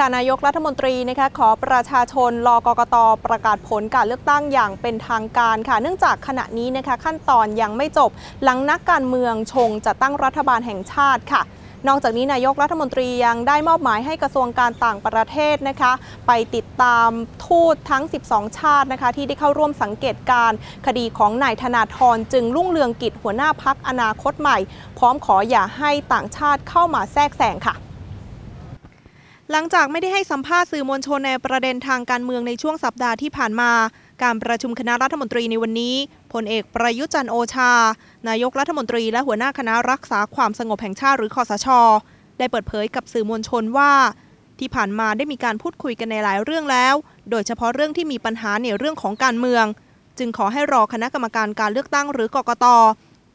ค่ะนายกรัฐมนตรีนะคะขอประชาชนรอกกตประกาศผลการเลือกตั้งอย่างเป็นทางการค่ะ เนื่องจากขณะนี้นะคะขั้นตอนยังไม่จบหลังนักการเมืองชงจะตั้งรัฐบาลแห่งชาติค่ะ นอกจากนี้นายกรัฐมนตรียังได้มอบหมายให้กระทรวงการต่างประเทศนะคะ ไปติดตามทูตทั้ง 12 ชาตินะคะ ที่ได้เข้าร่วมสังเกตการ คดีของนายธนาธรจึงรุ่งเรืองกิจหัวหน้าพักอนาคตใหม่ พร้อมขออย่าให้ต่างชาติเข้ามาแทรกแซงค่ะหลังจากไม่ได้ให้สัมภาษณ์สื่อมวลชนในประเด็นทางการเมืองในช่วงสัปดาห์ที่ผ่านมา การประชุมคณะรัฐมนตรีในวันนี้ พลเอกประยุจันโอชา นายกรัฐมนตรีและหัวหน้าคณะรักษาความสงบแห่งชาติหรือคอสช ได้เปิดเผยกับสื่อมวลชนว่า ที่ผ่านมาได้มีการพูดคุยกันในหลายเรื่องแล้ว โดยเฉพาะเรื่องที่มีปัญหาในเรื่องของการเมือง จึงขอให้รอคณะกรรมการการเลือกตั้งหรือกกต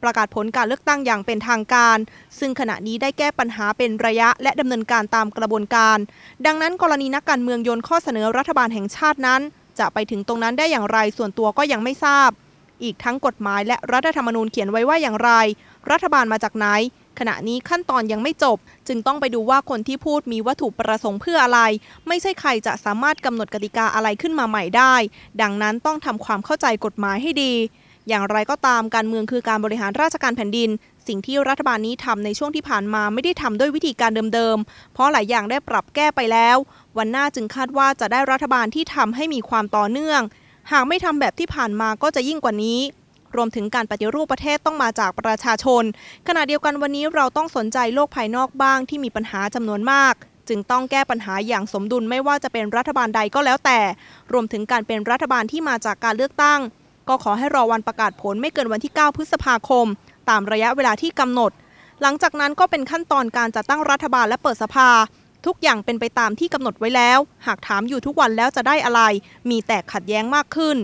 ประกาศผลการเลือกตั้งอย่างเป็นทางการ ซึ่งขณะนี้ได้แก้ปัญหาเป็นระยะและดำเนินการตามกระบวนการ ดังนั้นกรณีนักการเมืองโยนข้อเสนอรัฐบาลแห่งชาตินั้น จะไปถึงตรงนั้นได้อย่างไรส่วนตัวก็ยังไม่ทราบ อีกทั้งกฎหมายและรัฐธรรมนูญเขียนไว้ว่าอย่างไร รัฐบาลมาจากไหน ขณะนี้ขั้นตอนยังไม่จบ จึงต้องไปดูว่าคนที่พูดมีวัตถุประสงค์เพื่ออะไร ไม่ใช่ใครจะสามารถกำหนดกติกาอะไรขึ้นมาใหม่ได้ ดังนั้นต้องทำความเข้าใจกฎหมายให้ดีอย่างไรก็ตามการเมืองคือการบริหารราชการแผ่นดิน สิ่งที่รัฐบาลนี้ทำในช่วงที่ผ่านมาไม่ได้ทำด้วยวิธีการเดิมๆเพราะหลายอย่างได้ปรับแก้ไปแล้ว วันหน้าจึงคาดว่าจะได้รัฐบาลที่ทำให้มีความต่อเนื่อง หากไม่ทำแบบที่ผ่านมาก็จะยิ่งกว่านี้ รวมถึงการปฏิรูปประเทศต้องมาจากประชาชน ขณะเดียวกันวันนี้เราต้องสนใจโลกภายนอกบ้างที่มีปัญหาจำนวนมาก จึงต้องแก้ปัญหาอย่างสมดุลไม่ว่าจะเป็นรัฐบาลใดก็แล้วแต่ รวมถึงการเป็นรัฐบาลที่มาจากการเลือกตั้งก็ขอให้รอวันประกาศผลไม่เกินวันที่ 9 พฤษภาคม ตามระยะเวลาที่กำหนด หลังจากนั้นก็เป็นขั้นตอนการจัดตั้งรัฐบาลและเปิดสภา ทุกอย่างเป็นไปตามที่กำหนดไว้แล้ว หากถามอยู่ทุกวันแล้วจะได้อะไร มีแต่ขัดแย้งมากขึ้น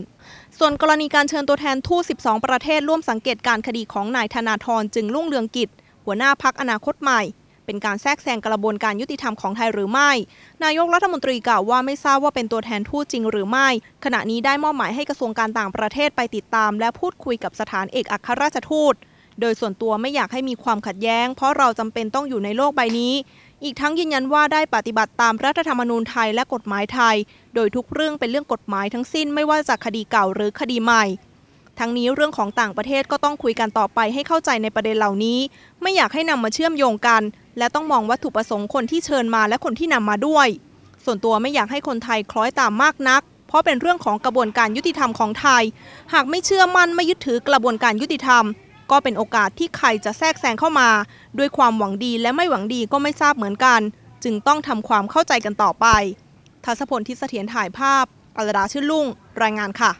ส่วนกรณีการเชิญตัวแทนทูต12 ประเทศ ร่วมสังเกตการคดีของนายธนาธร จึงรุ่งเรืองกิจหัวหน้าพักอนาคตใหม่เป็นการแทรกแซงกระบวนการยุติธรรมของไทยหรือไม่ นายกรัฐมนตรีกล่าวว่าไม่ทราบว่าเป็นตัวแทนทูตจริงหรือไม่ ขณะนี้ได้มอบหมายให้กระทรวงการต่างประเทศไปติดตามและพูดคุยกับสถานเอกอัครราชทูต โดยส่วนตัวไม่อยากให้มีความขัดแย้ง เพราะเราจำเป็นต้องอยู่ในโลกใบนี้ อีกทั้งยืนยันว่าได้ปฏิบัติตามรัฐธรรมนูญไทยและกฎหมายไทย โดยทุกเรื่องเป็นเรื่องกฎหมายทั้งสิ้นไม่ว่าจากคดีเก่าหรือคดีใหม่ทั้งนี้เรื่องของต่างประเทศก็ต้องคุยกันต่อไปให้เข้าใจในประเด็นเหล่านี้ ไม่อยากให้นำมาเชื่อมโยงกันและต้องมองวัตถุประสงค์คนที่เชิญมาและคนที่นำมาด้วย ส่วนตัวไม่อยากให้คนไทยคล้อยตามมากนัก เพราะเป็นเรื่องของกระบวนการยุติธรรมของไทย หากไม่เชื่อมั่นไม่ยึดถือกระบวนการยุติธรรม ก็เป็นโอกาสที่ใครจะแทรกแซงเข้ามา ด้วยความหวังดีและไม่หวังดีก็ไม่ทราบเหมือนกัน จึงต้องทำความเข้าใจกันต่อไป ทัศพลทิศเสถียรถ่ายภาพอรดาชื่อลุ่ง รายงานค่ะ